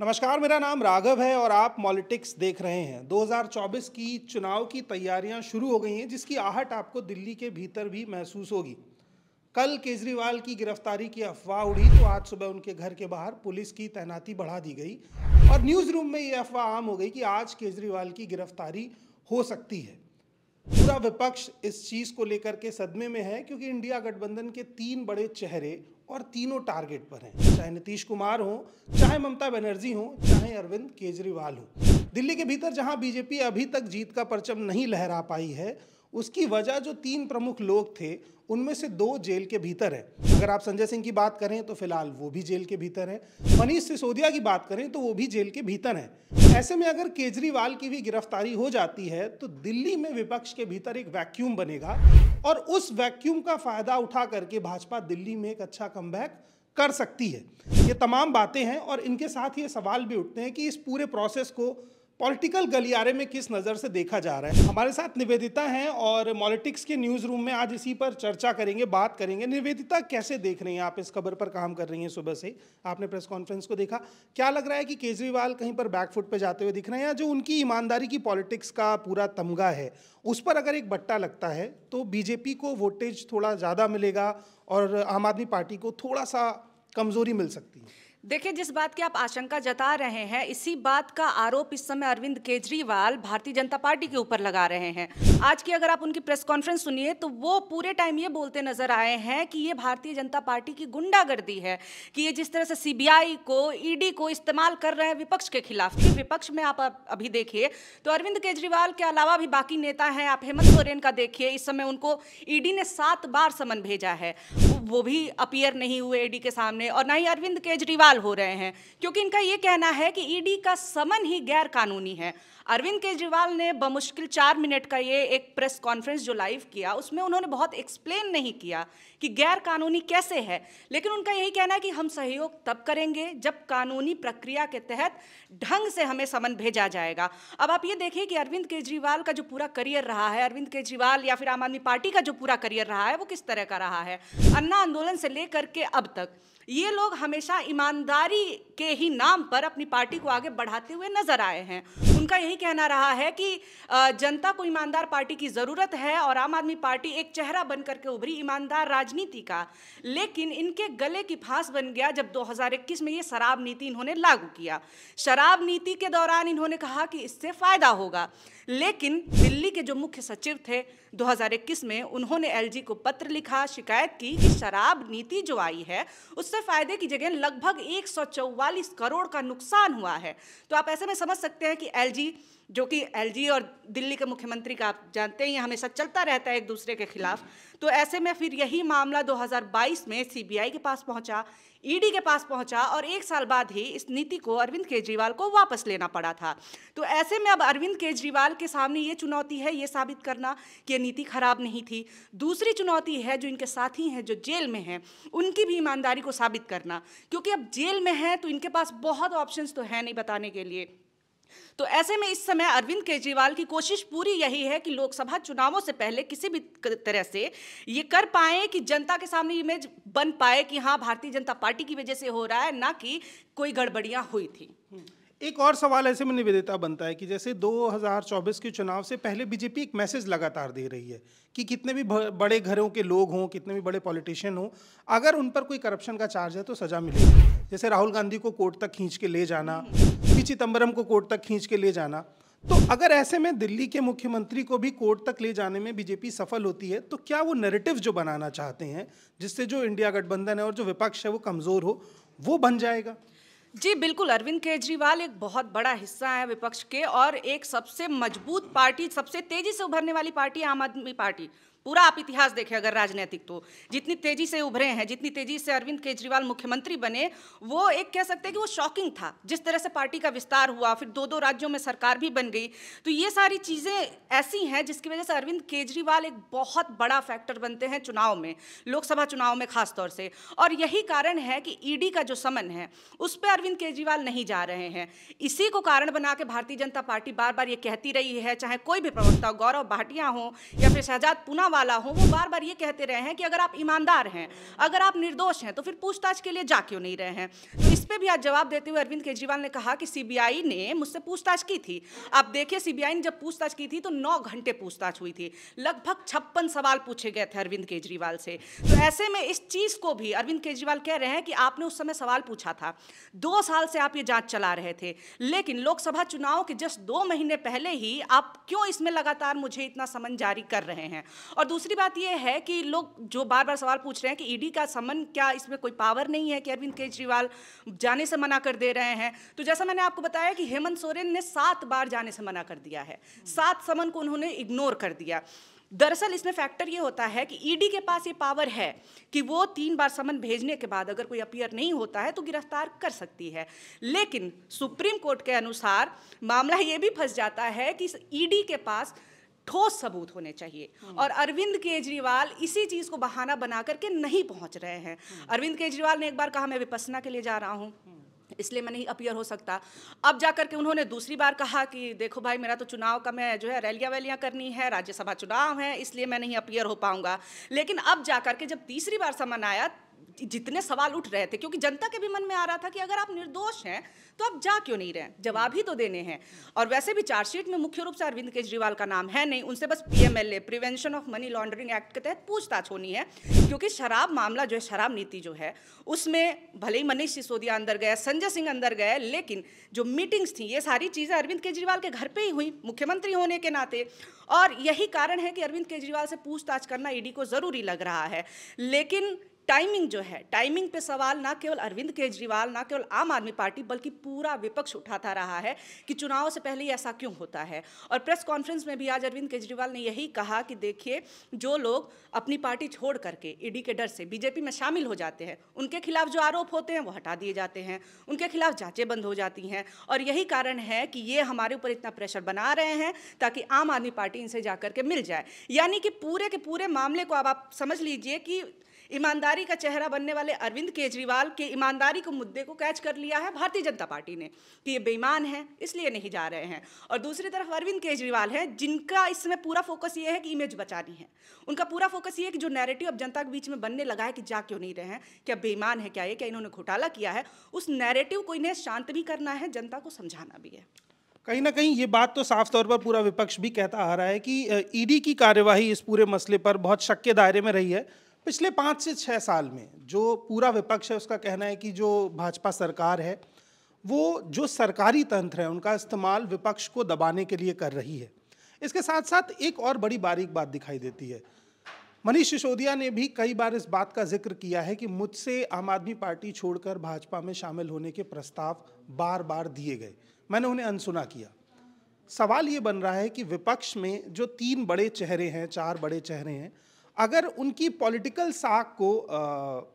नमस्कार मेरा नाम राघव है और आप पॉलिटिक्स देख रहे हैं 2024 की चुनाव की तैयारियां शुरू हो गई हैं जिसकी आहट आपको दिल्ली के भीतर भी महसूस होगी कल केजरीवाल की गिरफ्तारी की अफवाह उड़ी तो आज सुबह उनके घर के बाहर पुलिस की तैनाती बढ़ा दी गई और न्यूज़ रूम में ये अफवाह आम हो गई कि आज केजरीवाल की गिरफ्तारी हो सकती है पूरा विपक्ष इस चीज़ को लेकर के सदमे में है क्योंकि इंडिया गठबंधन के तीन बड़े चेहरे और तीनों टारगेट पर हैं चाहे नीतीश कुमार हो चाहे ममता बनर्जी हो चाहे अरविंद केजरीवाल हो दिल्ली के भीतर जहां बीजेपी अभी तक जीत का परचम नहीं लहरा पाई है उसकी वजह जो तीन प्रमुख लोग थे उनमें से दो जेल के भीतर है अगर आप संजय सिंह की बात करें तो फिलहाल वो भी जेल के भीतर है मनीष सिसोदिया की बात करें तो वो भी जेल के भीतर है ऐसे में अगर केजरीवाल की भी गिरफ्तारी हो जाती है तो दिल्ली में विपक्ष के भीतर एक वैक्यूम बनेगा और उस वैक्यूम का फायदा उठा करके भाजपा दिल्ली में एक अच्छा कम कर सकती है ये तमाम बातें हैं और इनके साथ ये सवाल भी उठते हैं कि इस पूरे प्रोसेस को पॉलिटिकल गलियारे में किस नज़र से देखा जा रहा है हमारे साथ निवेदिता हैं और पॉलिटिक्स के न्यूज़ रूम में आज इसी पर चर्चा करेंगे बात करेंगे निवेदिता कैसे देख रही हैं आप इस खबर पर काम कर रही हैं सुबह से आपने प्रेस कॉन्फ्रेंस को देखा क्या लग रहा है कि केजरीवाल कहीं पर बैकफुट पर जाते हुए दिख रहे हैं या जो उनकी ईमानदारी की पॉलिटिक्स का पूरा तमगा है उस पर अगर एक बट्टा लगता है तो बीजेपी को वोटेज थोड़ा ज़्यादा मिलेगा और आम आदमी पार्टी को थोड़ा सा कमज़ोरी मिल सकती है देखिए जिस बात की आप आशंका जता रहे हैं इसी बात का आरोप इस समय अरविंद केजरीवाल भारतीय जनता पार्टी के ऊपर लगा रहे हैं आज की अगर आप उनकी प्रेस कॉन्फ्रेंस सुनिए तो वो पूरे टाइम ये बोलते नजर आए हैं कि ये भारतीय जनता पार्टी की गुंडागर्दी है कि ये जिस तरह से सीबीआई को ईडी e को इस्तेमाल कर रहे हैं विपक्ष के खिलाफ कि विपक्ष में आप अभी देखिए तो अरविंद केजरीवाल के अलावा भी बाकी नेता हैं आप हेमंत सोरेन का देखिए इस समय उनको ईडी e ने सात बार समन भेजा है वो भी अपियर नहीं हुए ईडी e के सामने और ना ही अरविंद केजरीवाल सवाल हो रहे हैं क्योंकि इनका ये कहना है कि ईडी e का समन ही गैर कानूनी है अरविंद केजरीवाल ने बमुश्किल चार मिनट का ये एक प्रेस कॉन्फ्रेंस जो लाइव किया उसमें उन्होंने बहुत एक्सप्लेन नहीं किया कि गैर कानूनी कैसे है लेकिन उनका यही कहना है कि हम सहयोग तब करेंगे जब कानूनी प्रक्रिया के तहत ढंग से हमें समन भेजा जाएगा अब आप ये देखिए कि अरविंद केजरीवाल का जो पूरा करियर रहा है अरविंद केजरीवाल या फिर आम आदमी पार्टी का जो पूरा करियर रहा है वो किस तरह का रहा है अन्ना आंदोलन से लेकर के अब तक ये लोग हमेशा ईमानदारी के ही नाम पर अपनी पार्टी को आगे बढ़ाते हुए नजर आए हैं उनका यही कहना रहा है कि जनता को ईमानदार पार्टी की ज़रूरत है और आम आदमी पार्टी एक चेहरा बन करके उभरी ईमानदार राजनीति का लेकिन इनके गले की फांस बन गया जब 2021 में ये शराब नीति इन्होंने लागू किया शराब नीति के दौरान इन्होंने कहा कि इससे फ़ायदा होगा लेकिन दिल्ली के जो मुख्य सचिव थे 2021 में उन्होंने एलजी को पत्र लिखा शिकायत की कि शराब नीति जो आई है उस उससे फायदे की जगह लगभग एक करोड़ का नुकसान हुआ है तो आप ऐसे में समझ सकते हैं कि एल जो कि एलजी और दिल्ली के मुख्यमंत्री का आप जानते हैं ये हमेशा चलता रहता है एक दूसरे के खिलाफ तो ऐसे में फिर यही मामला 2022 में सीबीआई के पास पहुंचा ईडी e के पास पहुंचा और एक साल बाद ही इस नीति को अरविंद केजरीवाल को वापस लेना पड़ा था तो ऐसे में अब अरविंद केजरीवाल के सामने ये चुनौती है ये साबित करना कि नीति खराब नहीं थी दूसरी चुनौती है जो इनके साथी हैं जो जेल में हैं उनकी भी ईमानदारी को साबित करना क्योंकि अब जेल में हैं तो इनके पास बहुत ऑप्शन तो हैं नहीं बताने के लिए तो ऐसे में इस समय अरविंद केजरीवाल की कोशिश पूरी यही है कि लोकसभा चुनावों से पहले किसी भी तरह से ये कर पाए कि जनता के सामने इमेज बन पाए कि हाँ भारतीय जनता पार्टी की वजह से हो रहा है ना कि कोई गड़बड़ियाँ हुई थी हम्म। एक और सवाल ऐसे में निवेदिता बनता है कि जैसे 2024 के चुनाव से पहले बीजेपी एक मैसेज लगातार दे रही है कि कितने भी बड़े घरों के लोग हों कितने भी बड़े पॉलिटिशियन हों अगर उन पर कोई करप्शन का चार्ज है तो सज़ा मिलेगी जैसे राहुल गांधी को कोर्ट तक खींच के ले जाना ही चिदम्बरम को कोर्ट तक खींच के ले जाना तो अगर ऐसे में दिल्ली के मुख्यमंत्री को भी कोर्ट तक ले जाने में बीजेपी सफल होती है तो क्या वो नैरेटिव जो बनाना चाहते हैं जिससे जो इंडिया गठबंधन है और जो विपक्ष है वो कमज़ोर हो वो बन जाएगा जी बिल्कुल अरविंद केजरीवाल एक बहुत बड़ा हिस्सा है विपक्ष के और एक सबसे मजबूत पार्टी सबसे तेजी से उभरने वाली पार्टी आम आदमी पार्टी पूरा आप इतिहास देखें अगर राजनीतिक तो जितनी तेजी से उभरे हैं जितनी तेजी से अरविंद केजरीवाल मुख्यमंत्री बने वो एक कह सकते हैं कि वो शॉकिंग था जिस तरह से पार्टी का विस्तार हुआ फिर दो दो राज्यों में सरकार भी बन गई तो ये सारी चीज़ें ऐसी हैं जिसकी वजह से अरविंद केजरीवाल एक बहुत बड़ा फैक्टर बनते हैं चुनाव में लोकसभा चुनाव में खासतौर से और यही कारण है कि ईडी e का जो समन है उस पर अरविंद केजरीवाल नहीं जा रहे हैं इसी को कारण बना के भारतीय जनता पार्टी बार बार ये कहती रही है चाहे कोई भी प्रवक्ता गौरव भाटिया हो या फिर शहजाद पुना वाला हूँ वो बार बार ये कहते रहे हैं कि अगर आप ईमानदार हैं अगर आप निर्दोष हैं तो फिर पूछताछ के लिए जा क्यों नहीं रहे हैं तो इस पर भी आज जवाब देते हुए अरविंद केजरीवाल ने कहा कि सीबीआई ने मुझसे पूछताछ की थी आप देखिए सीबीआई ने जब पूछताछ की थी तो नौ घंटे पूछताछ हुई थी लगभग छप्पन सवाल पूछे गए थे अरविंद केजरीवाल से तो ऐसे में इस चीज़ को भी अरविंद केजरीवाल कह रहे हैं कि आपने उस समय सवाल पूछा था दो साल से आप ये जांच चला रहे थे लेकिन लोकसभा चुनाव के जस्ट दो महीने पहले ही आप क्यों इसमें लगातार मुझे इतना समन जारी कर रहे हैं और और दूसरी बात यह है कि लोग जो बार बार सवाल पूछ रहे हैं कि ईडी e का समन क्या इसमें कोई पावर नहीं है कि अरविंद केजरीवाल जाने से मना कर दे रहे हैं तो जैसा मैंने आपको बताया कि हेमंत सोरेन ने सात बार जाने से मना कर दिया है सात समन को उन्होंने इग्नोर कर दिया दरअसल इसमें फैक्टर ये होता है कि ईडी e के पास ये पावर है कि वो तीन बार समन भेजने के बाद अगर कोई अपीयर नहीं होता है तो गिरफ्तार कर सकती है लेकिन सुप्रीम कोर्ट के अनुसार मामला ये भी फंस जाता है कि ईडी e के पास ठोस सबूत होने चाहिए और अरविंद केजरीवाल इसी चीज़ को बहाना बना करके नहीं पहुंच रहे हैं अरविंद केजरीवाल ने एक बार कहा मैं विपसना के लिए जा रहा हूं इसलिए मैं नहीं अपियर हो सकता अब जा करके उन्होंने दूसरी बार कहा कि देखो भाई मेरा तो चुनाव का मैं जो है रैलियां वैलियां करनी है राज्यसभा चुनाव है इसलिए मैं नहीं अपियर हो पाऊंगा लेकिन अब जाकर के जब तीसरी बार समन आया जितने सवाल उठ रहे थे क्योंकि जनता के भी मन में आ रहा था कि अगर आप निर्दोष हैं तो आप जा क्यों नहीं रहे जवाब ही तो देने हैं और वैसे भी चार्जशीट में मुख्य रूप से अरविंद केजरीवाल का नाम है नहीं उनसे बस P M L A prevention of money laundering act के तहत पूछताछ होनी है क्योंकि शराब मामला जो है शराब नीति जो है उसमें भले ही मनीष सिसोदिया अंदर गए संजय सिंह अंदर गए लेकिन जो मीटिंग्स थी ये सारी चीज़ें अरविंद केजरीवाल के घर पर ही हुई मुख्यमंत्री होने के नाते और यही कारण है कि अरविंद केजरीवाल से पूछताछ करना ईडी को ज़रूरी लग रहा है लेकिन टाइमिंग जो है टाइमिंग पे सवाल ना केवल अरविंद केजरीवाल ना केवल आम आदमी पार्टी बल्कि पूरा विपक्ष उठाता रहा है कि चुनाव से पहले ऐसा क्यों होता है और प्रेस कॉन्फ्रेंस में भी आज अरविंद केजरीवाल ने यही कहा कि देखिए जो लोग अपनी पार्टी छोड़ करके ईडी के डर से बीजेपी में शामिल हो जाते हैं उनके खिलाफ जो आरोप होते हैं वो हटा दिए जाते हैं उनके खिलाफ जाँचें बंद हो जाती हैं और यही कारण है कि ये हमारे ऊपर इतना प्रेशर बना रहे हैं ताकि आम आदमी पार्टी इनसे जा के मिल जाए यानी कि पूरे के पूरे मामले को अब आप समझ लीजिए कि ईमानदारी का चेहरा बनने वाले अरविंद केजरीवाल के ईमानदारी के मुद्दे को कैच कर लिया है भारतीय जनता पार्टी ने कि ये बेईमान है इसलिए नहीं जा रहे हैं और दूसरी तरफ अरविंद केजरीवाल हैं जिनका इस समय पूरा फोकस ये है कि इमेज बचानी है उनका पूरा फोकस ये है कि जो नैरेटिव अब जनता के बीच में बनने लगा है कि जा क्यों नहीं रहे हैं क्या बेईमान है क्या ये क्या इन्होंने घोटाला किया है उस नैरेटिव को इन्हें शांत भी करना है जनता को समझाना भी है कहीं ना कहीं ये बात तो साफ तौर पर पूरा विपक्ष भी कहता आ रहा है कि ईडी की कार्यवाही इस पूरे मसले पर बहुत शक के दायरे में रही है पिछले पाँच से छः साल में जो पूरा विपक्ष है उसका कहना है कि जो भाजपा सरकार है वो जो सरकारी तंत्र है उनका इस्तेमाल विपक्ष को दबाने के लिए कर रही है इसके साथ साथ एक और बड़ी बारीक बात दिखाई देती है मनीष सिसोदिया ने भी कई बार इस बात का जिक्र किया है कि मुझसे आम आदमी पार्टी छोड़कर भाजपा में शामिल होने के प्रस्ताव बार बार दिए गए मैंने उन्हें अनसुना किया सवाल ये बन रहा है कि विपक्ष में जो तीन बड़े चेहरे हैं चार बड़े चेहरे हैं अगर उनकी पॉलिटिकल साख को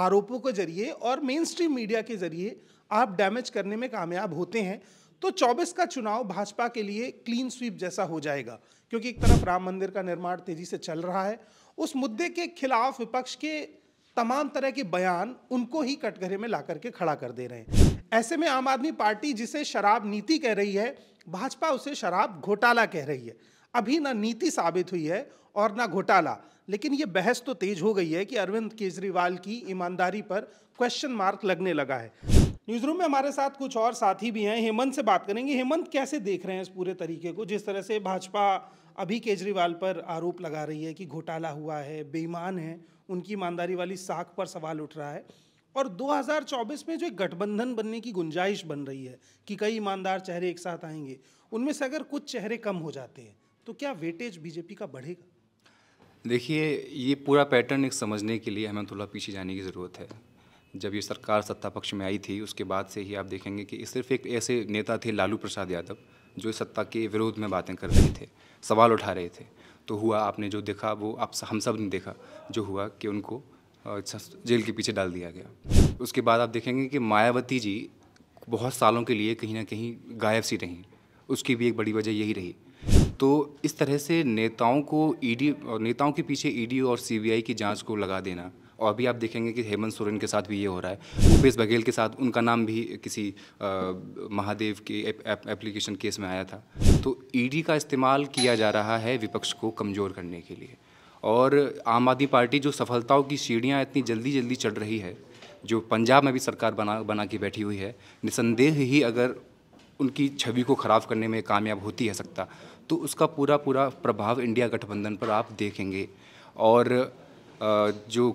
आरोपों के जरिए और मेन स्ट्रीम मीडिया के जरिए आप डैमेज करने में कामयाब होते हैं तो 24 का चुनाव भाजपा के लिए क्लीन स्वीप जैसा हो जाएगा क्योंकि एक तरफ राम मंदिर का निर्माण तेजी से चल रहा है उस मुद्दे के खिलाफ विपक्ष के तमाम तरह के बयान उनको ही कटघरे में ला करके खड़ा कर दे रहे हैं ऐसे में आम आदमी पार्टी जिसे शराब नीति कह रही है भाजपा उसे शराब घोटाला कह रही है अभी ना नीति साबित हुई है और ना घोटाला लेकिन ये बहस तो तेज हो गई है कि अरविंद केजरीवाल की ईमानदारी पर क्वेश्चन मार्क लगने लगा है न्यूज रूम में हमारे साथ कुछ और साथी भी हैं हेमंत से बात करेंगे हेमंत कैसे देख रहे हैं इस पूरे तरीके को जिस तरह से भाजपा अभी केजरीवाल पर आरोप लगा रही है कि घोटाला हुआ है बेईमान है उनकी ईमानदारी वाली साख पर सवाल उठ रहा है और 2024 में जो एक गठबंधन बनने की गुंजाइश बन रही है कि कई ईमानदार चेहरे एक साथ आएंगे उनमें से अगर कुछ चेहरे कम हो जाते हैं तो क्या वेटेज बीजेपी का बढ़ेगा देखिए ये पूरा पैटर्न एक समझने के लिए हमें थोड़ा पीछे जाने की ज़रूरत है जब ये सरकार सत्ता पक्ष में आई थी उसके बाद से ही आप देखेंगे कि सिर्फ एक ऐसे नेता थे लालू प्रसाद यादव जो सत्ता के विरोध में बातें कर रहे थे सवाल उठा रहे थे तो हुआ आपने जो देखा वो आप हम सब ने देखा जो हुआ कि उनको जेल के पीछे डाल दिया गया उसके बाद आप देखेंगे कि मायावती जी बहुत सालों के लिए कहीं ना कहीं गायब सी रहीं उसकी भी एक बड़ी वजह यही रही तो इस तरह से नेताओं को ईडी e नेताओं के पीछे ईडी e और सीबीआई की जांच को लगा देना और अभी आप देखेंगे कि हेमंत सोरेन के साथ भी ये हो रहा है भूपेश बघेल के साथ उनका नाम भी किसी आ, महादेव के एप्लीकेशन केस में आया था तो ईडी e का इस्तेमाल किया जा रहा है विपक्ष को कमज़ोर करने के लिए और आम आदमी पार्टी जो सफलताओं की सीढ़ियाँ इतनी जल्दी जल्दी चढ़ रही है जो पंजाब में भी सरकार बना बना के बैठी हुई है निसंदेह ही अगर उनकी छवि को ख़राब करने में कामयाब होती है सकता तो उसका पूरा पूरा प्रभाव इंडिया गठबंधन पर आप देखेंगे और जो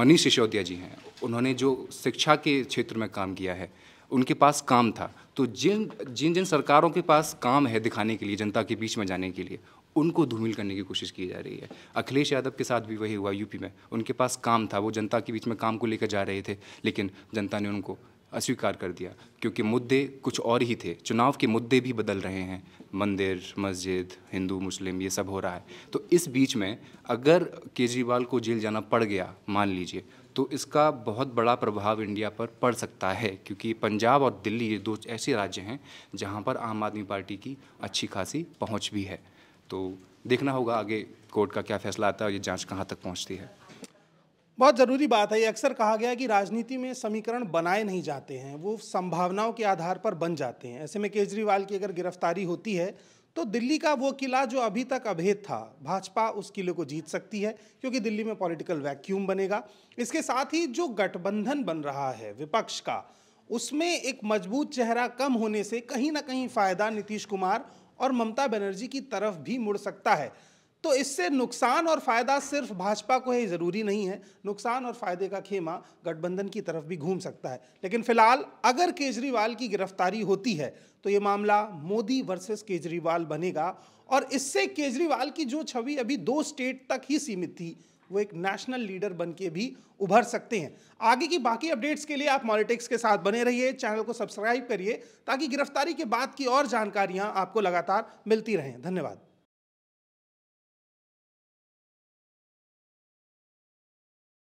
मनीष सिसोदिया जी हैं उन्होंने जो शिक्षा के क्षेत्र में काम किया है उनके पास काम था तो जिन जिन जिन सरकारों के पास काम है दिखाने के लिए जनता के बीच में जाने के लिए उनको धूमिल करने की कोशिश की जा रही है अखिलेश यादव के साथ भी वही हुआ यूपी में उनके पास काम था वो जनता के बीच में काम को लेकर जा रहे थे लेकिन जनता ने उनको अस्वीकार कर दिया क्योंकि मुद्दे कुछ और ही थे चुनाव के मुद्दे भी बदल रहे हैं मंदिर मस्जिद हिंदू मुस्लिम ये सब हो रहा है तो इस बीच में अगर केजरीवाल को जेल जाना पड़ गया मान लीजिए तो इसका बहुत बड़ा प्रभाव इंडिया पर पड़ सकता है क्योंकि पंजाब और दिल्ली ये दो ऐसे राज्य हैं जहाँ पर आम आदमी पार्टी की अच्छी खासी पहुँच भी है तो देखना होगा आगे कोर्ट का क्या फैसला आता है और ये जांच कहाँ तक पहुँचती है बहुत ज़रूरी बात है ये अक्सर कहा गया कि राजनीति में समीकरण बनाए नहीं जाते हैं वो संभावनाओं के आधार पर बन जाते हैं ऐसे में केजरीवाल की अगर गिरफ्तारी होती है तो दिल्ली का वो किला जो अभी तक अभेद था भाजपा उस किले को जीत सकती है क्योंकि दिल्ली में पॉलिटिकल वैक्यूम बनेगा इसके साथ ही जो गठबंधन बन रहा है विपक्ष का उसमें एक मजबूत चेहरा कम होने से कहीं ना कहीं फायदा नीतीश कुमार और ममता बनर्जी की तरफ भी मुड़ सकता है तो इससे नुकसान और फ़ायदा सिर्फ भाजपा को ही ज़रूरी नहीं है नुकसान और फ़ायदे का खेमा गठबंधन की तरफ भी घूम सकता है लेकिन फिलहाल अगर केजरीवाल की गिरफ्तारी होती है तो ये मामला मोदी वर्सेस केजरीवाल बनेगा और इससे केजरीवाल की जो छवि अभी दो स्टेट तक ही सीमित थी वो एक नेशनल लीडर बन के भी उभर सकते हैं आगे की बाकी अपडेट्स के लिए आप पॉलिटिक्स के साथ बने रहिए चैनल को सब्सक्राइब करिए ताकि गिरफ्तारी के बाद की और जानकारियां आपको लगातार मिलती रहें धन्यवाद